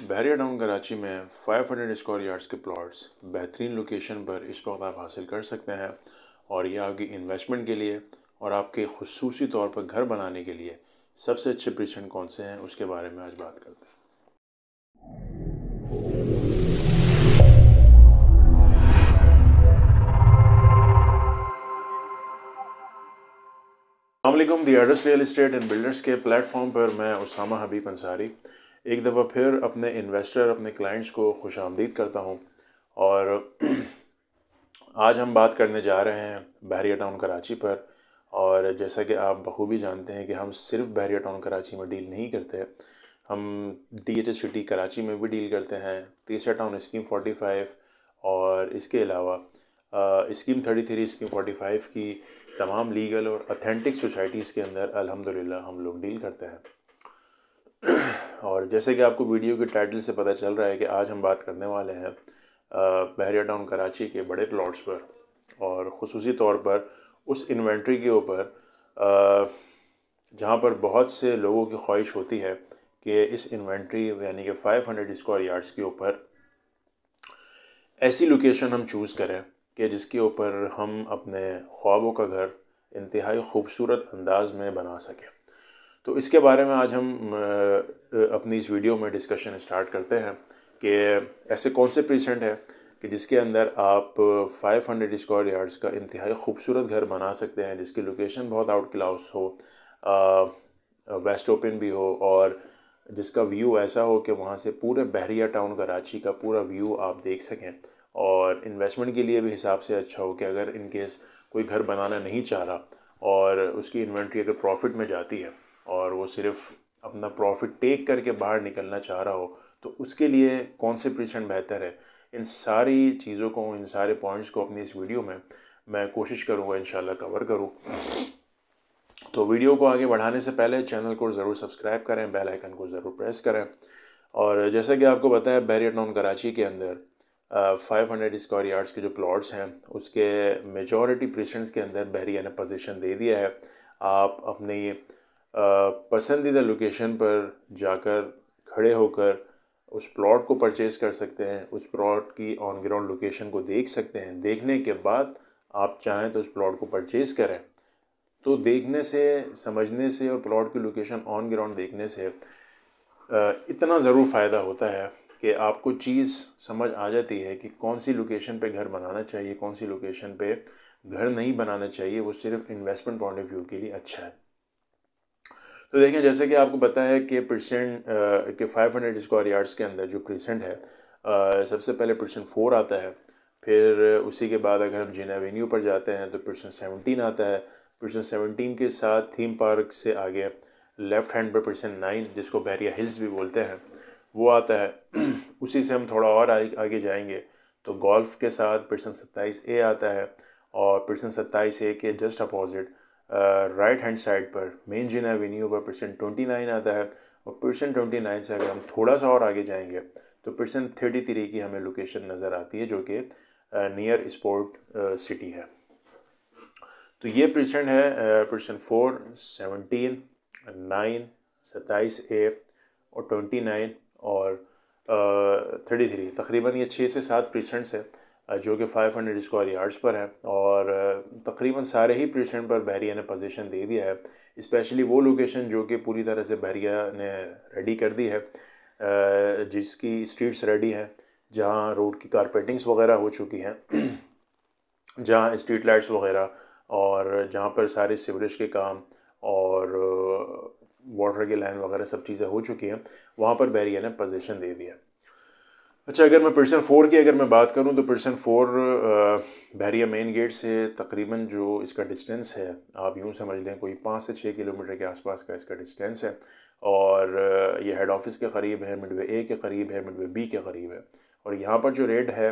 बहरिया town Karachi में 500 square yards के plots बेहतरीन लोकेशन पर इस वक्त आप हासिल कर सकते हैं और यह आपकी इन्वेस्टमेंट के लिए और आपके खसूसी तौर पर घर बनाने के लिए सबसे अच्छे प्रीशन कौन से हैं उसके बारे में आज बात करते हैं अल्लाम दी एडर्स रियल इस्टेट एंड बिल्डर्स के प्लेटफॉर्म पर मैं उसामा हबीब अंसारी एक दफ़ा फिर अपने इन्वेस्टर अपने क्लाइंट्स को खुश करता हूँ और आज हम बात करने जा रहे हैं बहरिया टाउन कराची पर और जैसा कि आप बखूबी जानते हैं कि हम सिर्फ बहरिया टाउन कराची में डील नहीं करते हम डी एच सिटी कराची में भी डील करते हैं तीसरा टाउन स्कीम 45 और इसके अलावा स्कीम 33 स्कीम 45 की तमाम लीगल और अथेंटिक सोसाइटीज़ के अंदर अलहमदिल्ला हम लोग डील करते हैं और जैसे कि आपको वीडियो के टाइटल से पता चल रहा है कि आज हम बात करने वाले हैं बहरिया टाउन कराची के बड़े प्लॉट्स पर और खसूसी तौर पर उस इन्वेंट्री के ऊपर जहाँ पर बहुत से लोगों की ख्वाहिश होती है कि इस इन्वेंट्री यानी कि 500 हंड्रेड स्क्वायर यार्ड्स के ऊपर ऐसी लोकेशन हम चूज़ करें कि जिसके ऊपर हम अपने ख्वाबों का घर इंतहाई खूबसूरत अंदाज में बना सकें तो इसके बारे में आज हम अपनी इस वीडियो में डिस्कशन स्टार्ट करते हैं कि ऐसे कौन से प्रीसेंट हैं कि जिसके अंदर आप 500 हंड्रेड स्क्वायर यार्ड्स का इंतहाई खूबसूरत घर बना सकते हैं जिसकी लोकेशन बहुत आउट क्लास हो वेस्ट ओपन भी हो और जिसका व्यू ऐसा हो कि वहाँ से पूरे बहरिया टाउन कराची का पूरा व्यू आप देख सकें और इन्वेस्टमेंट के लिए भी हिसाब से अच्छा हो कि अगर इनकेस कोई घर बनाना नहीं चाह रहा और उसकी इन्वेंट्री अगर प्रॉफिट में जाती है और वो सिर्फ अपना प्रॉफिट टेक करके बाहर निकलना चाह रहा हो तो उसके लिए कौन से पेशेंट बेहतर है इन सारी चीज़ों को इन सारे पॉइंट्स को अपनी इस वीडियो में मैं कोशिश करूँगा इन कवर करूँ तो वीडियो को आगे बढ़ाने से पहले चैनल को ज़रूर सब्सक्राइब करें बेल आइकन को ज़रूर प्रेस करें और जैसा कि आपको बताया बैरियर टाउन कराची के अंदर फाइव हंड्रेड स्क्वायर यार्ड्स के जो प्लॉट्स हैं उसके मेजॉरिटी प्रेशेंट्स के अंदर बहरिया ने पोजीशन दे दिया है आप अपने पसंदीदा लोकेशन पर जाकर खड़े होकर उस प्लॉट को परचेज़ कर सकते हैं उस प्लॉट की ऑन ग्राउंड लोकेशन को देख सकते हैं देखने के बाद आप चाहें तो उस प्लॉट को परचेज़ करें तो देखने से समझने से और प्लॉट की लोकेशन ऑन ग्राउंड देखने से इतना ज़रूर फ़ायदा होता है कि आपको चीज़ समझ आ जाती है कि कौन सी लोकेशन पे घर बनाना चाहिए कौन सी लोकेशन पे घर नहीं बनाना चाहिए वो सिर्फ इन्वेस्टमेंट पॉइंट ऑफ व्यू के लिए अच्छा है तो देखें जैसे कि आपको पता है कि प्रसेंट के 500 हंड्रेड स्क्वायर यार्ड्स के अंदर जो प्रसेंट है आ, सबसे पहले प्रसेंट फोर आता है फिर उसी के बाद अगर हम जिन एवेन्यू पर जाते हैं तो प्रसेंट सेवनटीन आता है प्रसेंट सेवनटीन के साथ थीम पार्क से आगे लेफ़्ट हैंड पर प्रसेंट नाइन जिसको बैरिया हिल्स भी बोलते हैं वो आता है उसी से हम थोड़ा और आगे जाएंगे तो गोल्फ़ के साथ प्रसेंट सत्ताईस ए आता है और प्रसेंट सत्ताईस ए के just opposite right hand side पर मेन जिन एवेन्यू पर परसेंट ट्वेंटी नाइन आता है और परसेंट ट्वेंटी नाइन से अगर हम थोड़ा सा और आगे जाएंगे तो परसेंट थर्टी थ्री की हमें लोकेशन नज़र आती है जो कि नियर स्पोर्ट सिटी है तो ये परसेंट है परसेंट फोर सेवनटीन नाइन सत्ताईस ए और ट्वेंटी नाइन और थर्टी थ्री तकरीबन ये छः से सात परसेंट्स है जो कि 500 स्क्वायर यार्ड्स पर है और तकरीबन सारे ही प्रेसेंट पर बहरिया ने पोजीशन दे दिया है स्पेशली वो लोकेशन जो कि पूरी तरह से बहरिया ने रेडी कर दी है जिसकी स्ट्रीट्स रेडी हैं जहाँ रोड की कारपेटिंग्स वगैरह हो चुकी हैं जहाँ स्ट्रीट लाइट्स वगैरह और जहाँ पर सारे सिवरेज के काम और वाटर की लाइन वगैरह सब चीज़ें हो चुकी हैं वहाँ पर बहरिया ने पोजीशन दे दिया है अच्छा अगर मैं पर्सन फोर की अगर मैं बात करूं तो precinct four Bahria main gate से तकरीबन जो इसका डिस्टेंस है आप यूं समझ लें कोई पाँच से छः किलोमीटर के आसपास का इसका डिस्टेंस है और ये हेड ऑफिस के करीब है मिडवे ए के करीब है मिडवे बी के करीब है और यहाँ पर जो रेट है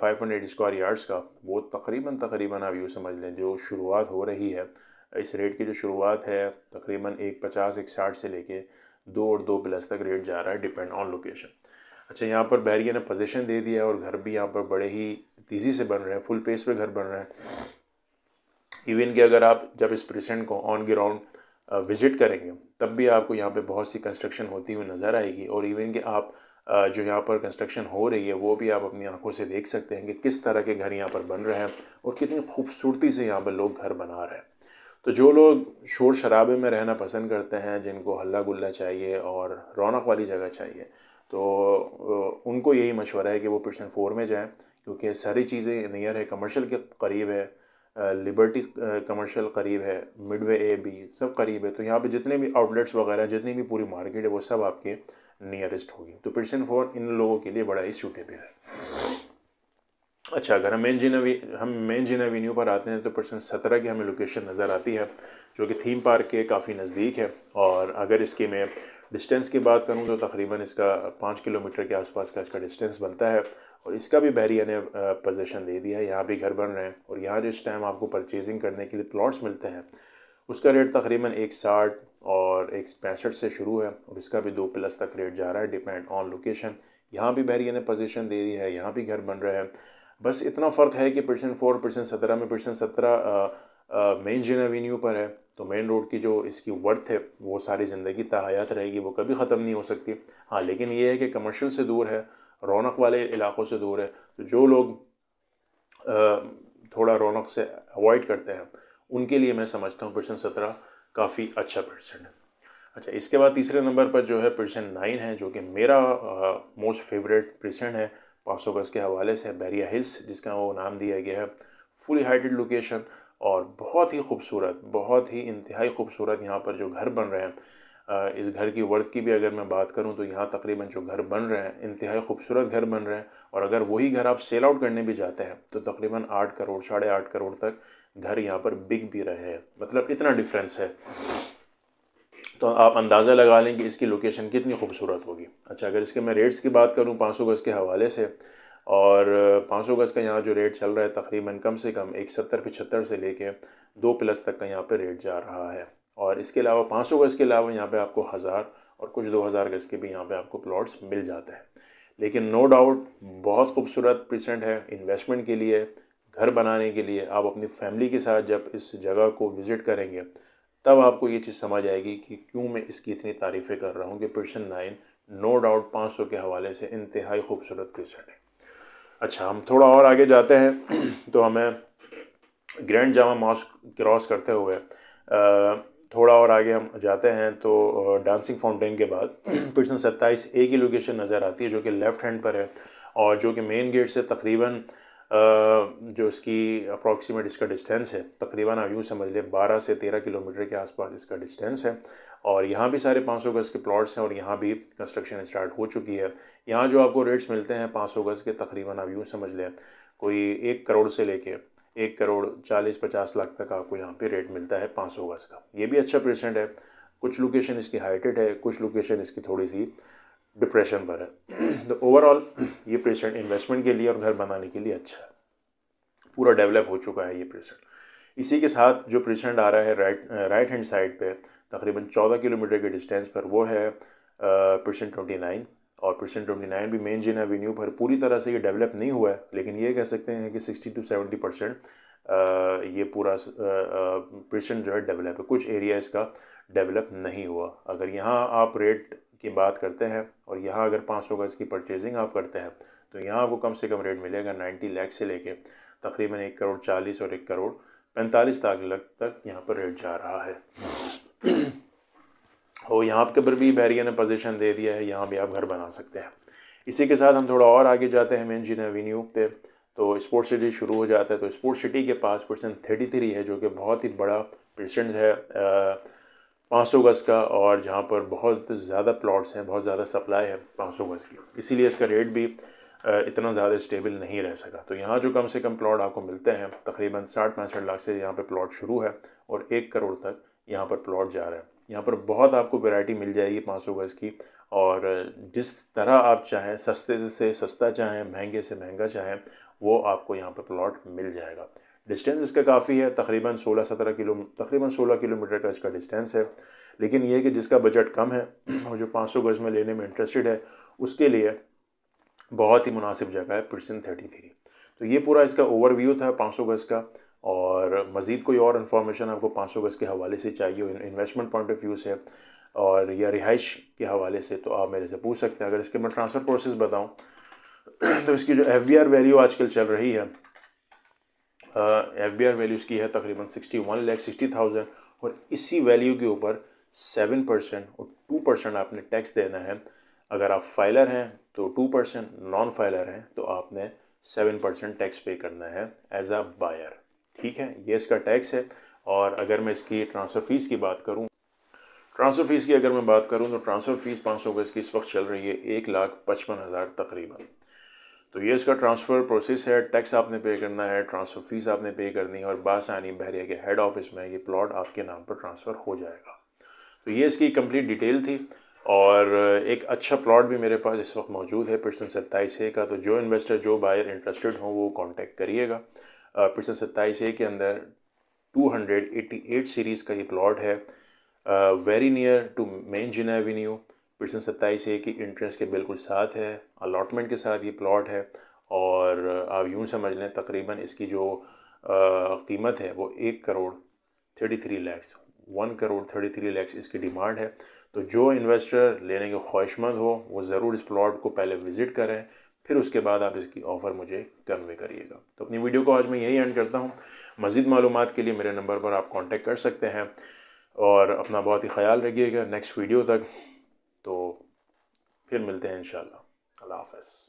फाइव हंड्रेड स्क्वायर यार्ड्स का वो तकरीबन तकरीबन आप यूँ समझ लें जो शुरुआत हो रही है इस रेट की जो शुरुआत है तकरीबन एक पचास एक साठ से लेके दो और दो प्लस तक रेट जा रहा है डिपेंड ऑन लोकेशन अच्छा यहाँ पर बैरिया ने पोजीशन दे दिया और घर भी यहाँ पर बड़े ही तेज़ी से बन रहे हैं फुल पेस पे घर बन रहे हैं इवन कि अगर आप जब इस प्रेसेंट को ऑन ग्राउंड विजिट करेंगे तब भी आपको यहाँ पे बहुत सी कंस्ट्रक्शन होती हुई नज़र आएगी और इवन कि आप जो यहाँ पर कंस्ट्रक्शन हो रही है वो भी आप अपनी आंखों से देख सकते हैं कि किस तरह के घर यहाँ पर बन रहे हैं और कितनी खूबसूरती से यहाँ पर लोग घर बना रहे हैं तो जो लोग शोर शराबे में रहना पसंद करते हैं जिनको हल्ला गुल्ला चाहिए और रौनक वाली जगह चाहिए तो उनको यही मशवरा है कि वो प्रिशन फोर में जाएं क्योंकि सारी चीज़ें नियर है कमर्शल के करीब है लिबर्टी कमर्शल करीब है मिड वे ए बी सब करीब है तो यहाँ पे जितने भी आउटलेट्स वगैरह जितनी भी पूरी मार्केट है वो सब आपके नियरेस्ट होगी तो पिटसन फोर इन लोगों के लिए बड़ा ही सूटेबल है अच्छा अगर हम मेन जिन हम मेन जिन एवेन्यू पर आते हैं तो पर्सन सत्रह की हमें लोकेशन नज़र आती है जो कि थीम पार्क के काफ़ी नज़दीक है और अगर इसकी मैं डिस्टेंस की बात करूँ तो तकरीबन इसका पाँच किलोमीटर के आसपास का इसका डिस्टेंस बनता है और इसका भी बहरिया ने पोजीशन दे दिया है यहाँ भी घर बन रहे हैं और यहाँ जिस टाइम आपको परचेजिंग करने के लिए प्लॉट्स मिलते हैं उसका रेट तकरीबन एक साठ और एक पैंसठ से शुरू है और इसका भी दो प्लस तक रेट जा रहा है डिपेंड ऑन लोकेशन यहाँ भी बहरिया ने पोजीशन दे दी है यहाँ भी घर बन रहे हैं बस इतना फ़र्क है कि परसेंट फोर परसेंट सत्रह में परसेंट सत्रह मेन जिन एवेन्यू पर है तो मेन रोड की जो इसकी वर्थ है वो सारी ज़िंदगी तायात रहेगी वो कभी ख़त्म नहीं हो सकती हाँ लेकिन ये है कि कमर्शियल से दूर है रौनक वाले इलाक़ों से दूर है तो जो लोग थोड़ा रौनक से अवॉइड करते हैं उनके लिए मैं समझता हूँ परसेंट सत्रह काफ़ी अच्छा परसेंट है अच्छा इसके बाद तीसरे नंबर पर जो है परसेंट नाइन है जो कि मेरा मोस्ट फेवरेट परसेंट है पाँच के हवाले से बैरिया हिल्स जिसका वो नाम दिया गया है फुली हाइटेड लोकेशन और बहुत ही खूबसूरत बहुत ही इंतहाई खूबसूरत यहाँ पर जो घर बन रहे हैं इस घर की वर्थ की भी अगर मैं बात करूँ तो यहाँ तकरीबन जो घर बन रहे हैं इंतहाई खूबसूरत घर बन रहे हैं और अगर वही घर आप सेल आउट करने भी जाते हैं तो तकरीबन आठ करोड़ साढ़े आठ करोड़ तक घर यहाँ पर बिक भी रहे हैं मतलब इतना डिफरेंस है तो आप अंदाज़ा लगा लें कि इसकी लोकेशन कितनी खूबसूरत होगी अच्छा अगर इसके मैं रेट्स की बात करूँ पाँच सौ गज़ के हवाले से और पाँच सौ गज़ का यहाँ जो रेट चल रहा है तकरीबन कम से कम एक सत्तर पचहत्तर से लेके दो प्लस तक का यहाँ पे रेट जा रहा है और इसके अलावा पाँच सौ गज़ के अलावा यहाँ पे आपको हज़ार और कुछ दो हज़ार गज़ के भी यहाँ पे आपको प्लॉट्स मिल जाते हैं लेकिन नो डाउट बहुत खूबसूरत प्रसेंट है इन्वेस्टमेंट के लिए घर बनाने के लिए आप अपनी फैमिली के साथ जब इस जगह को विज़िट करेंगे तब आपको ये चीज़ समझ आएगी कि क्यों मैं इसकी इतनी तारीफ़ें कर रहा हूँ कि पर्सन नाइन नो डाउट पाँच सौ के हवाले से इंतहाई खूबसूरत प्रसेंट है अच्छा हम थोड़ा और आगे जाते हैं तो हमें ग्रैंड जामा मॉस क्रॉस करते हुए थोड़ा और आगे हम जाते हैं तो डांसिंग फाउंटेन के बाद पिटसन सत्ताईस ए की लोकेशन नज़र आती है जो कि लेफ़्ट हैंड पर है और जो कि मेन गेट से तकरीबन जो इसकी अप्रॉक्सीमेट इसका डिस्टेंस है तकरीबन आप यूँ समझ लें बारह से तेरह किलोमीटर के आसपास इसका डिस्टेंस है और यहाँ भी सारे पाँच सौ गज़ के प्लॉट्स हैं और यहाँ भी कंस्ट्रक्शन स्टार्ट हो चुकी है यहाँ जो आपको रेट्स मिलते हैं पाँच सौ गज़ के तकरीबन आप यूँ समझ लें कोई एक करोड़ से लेके एक करोड़ चालीस पचास लाख तक आपको यहाँ पे रेट मिलता है पाँच सौ गज़ का ये भी अच्छा प्रेसेंट है कुछ लोकेशन इसकी हाइटेड है कुछ लोकेशन इसकी थोड़ी सी डिप्रेशन है तो ओवरऑल ये पेशेंट इन्वेस्टमेंट के लिए और घर बनाने के लिए अच्छा है पूरा डेवलप हो चुका है ये पेशेंट इसी के साथ जो पेशेंट आ रहा है राइट राइट हैंड साइड पे तकरीबन चौदह किलोमीटर के डिस्टेंस पर वो है प्रेसेंट ट्वेंटी नाइन और प्रेसेंट ट्वेंटी नाइन भी मेन जिन एवेन्यू पर पूरी तरह से ये डेवलप नहीं हुआ है लेकिन ये कह सकते हैं कि सिक्सटी टू सेवेंटी परसेंट ये पूरा प्रिशन जो है डेवलप है कुछ एरिया इसका डेवलप नहीं हुआ अगर यहाँ आप रेट की बात करते हैं और यहाँ अगर पाँच सौ गज़ की परचेजिंग आप करते हैं तो यहाँ आपको कम से कम रेट मिलेगा नाइन्टी लाख से लेके तकरीबन एक करोड़ चालीस और एक करोड़ पैंतालीस लाख लग तक यहाँ पर रेट जा रहा है और यहाँ आपके पर भी बैरियर ने पोजिशन दे दिया है यहाँ भी आप घर बना सकते हैं इसी के साथ हम थोड़ा और आगे जाते हैं मेन जीन एवेन्यू पे तो स्पोर्ट सिटी शुरू हो जाता है तो स्पोर्ट सिटी के पास परसेंट थर्टी थ्री है जो कि बहुत ही बड़ा परसेंट है पाँच सौ गज़ का और जहाँ पर बहुत ज़्यादा प्लॉट्स हैं बहुत ज़्यादा सप्लाई है पाँच सौ गज़ की इसीलिए इसका रेट भी इतना ज़्यादा स्टेबल नहीं रह सका तो यहाँ जो कम से कम प्लॉट आपको मिलते हैं तकरीबन साठ पैंसठ लाख से यहाँ पर प्लॉट शुरू है और एक करोड़ तक यहाँ पर प्लॉट जा रहा है यहाँ पर बहुत आपको वैरायटी मिल जाएगी पाँच सौ गज़ की और जिस तरह आप चाहें सस्ते से सस्ता चाहें महंगे से महंगा चाहें वो आपको यहाँ पर प्लॉट मिल जाएगा डिस्टेंस इसका काफ़ी है तकरीबन 16-17 किलो तकरीबन 16 किलोमीटर का इसका डिस्टेंस है लेकिन ये कि जिसका बजट कम है और जो 500 गज में लेने में इंटरेस्टेड है उसके लिए बहुत ही मुनासिब जगह है पिटसन थर्टी थ्री तो ये पूरा इसका ओवरव्यू था 500 गज़ का और मज़ीद कोई और इन्फॉर्मेशन आपको पाँच गज़ के हवाले से चाहिए इन्वेस्टमेंट पॉइंट ऑफ व्यू से और या रिहाइश के हवाले से तो आप मेरे से पूछ सकते हैं अगर इसके मैं ट्रांसफ़र प्रोसेस बताऊँ तो इसकी जो एफ वैल्यू आजकल चल रही है एफ बी आर वैल्यू इसकी है तकरीबन sixty one lakh sixty thousand और इसी वैल्यू के ऊपर सेवन परसेंट और टू परसेंट आपने टैक्स देना है अगर आप फाइलर हैं तो टू परसेंट नॉन फाइलर हैं तो आपने सेवन परसेंट टैक्स पे करना है एज अ बायर ठीक है ये इसका टैक्स है और अगर मैं इसकी ट्रांसफ़र फ़ीस की बात करूँ ट्रांसफ़र फ़ीस की अगर मैं बात करूँ तो ट्रांसफ़र फ़ीस पाँच सौ इस वक्त चल रही है एक लाख पचपन हज़ार तकरीबन तो ये इसका ट्रांसफ़र प्रोसेस है टैक्स आपने पे करना है ट्रांसफ़र फ़ीस आपने पे करनी है और बासानी बहरिया के हेड ऑफिस में ये प्लॉट आपके नाम पर ट्रांसफ़र हो जाएगा तो ये इसकी कंप्लीट डिटेल थी और एक अच्छा प्लॉट भी मेरे पास इस वक्त मौजूद है पिटसन सत्ताईस ए का तो जो इन्वेस्टर जो बायर इंटरेस्टेड हों वो कॉन्टेक्ट करिएगा पिटसन सत्ताईस ए के अंदर 288 सीरीज़ का ये प्लॉट है very near to main Jinnah avenue क्वेश्चन सत्ताईस है कि इंट्रेंस के बिल्कुल साथ है अलाटमेंट के साथ ये प्लॉट है और आप यूँ समझ लें तकरीबन इसकी जो कीमत है वो एक crore thirty three lakhs one crore thirty three lakhs इसकी डिमांड है तो जो इन्वेस्टर लेने के ख्वाहिशमंद हो वो ज़रूर इस प्लॉट को पहले विज़िट करें फिर उसके बाद आप इसकी ऑफ़र मुझे कन्वे करिएगा तो अपनी वीडियो को आज मैं यही एंड करता हूँ मज़ीद मालूम के लिए मेरे नंबर पर आप कॉन्टेक्ट कर सकते हैं और अपना बहुत ही ख्याल रखिएगा नेक्स्ट वीडियो तक तो फिर मिलते हैं इन अल्लाह हाफ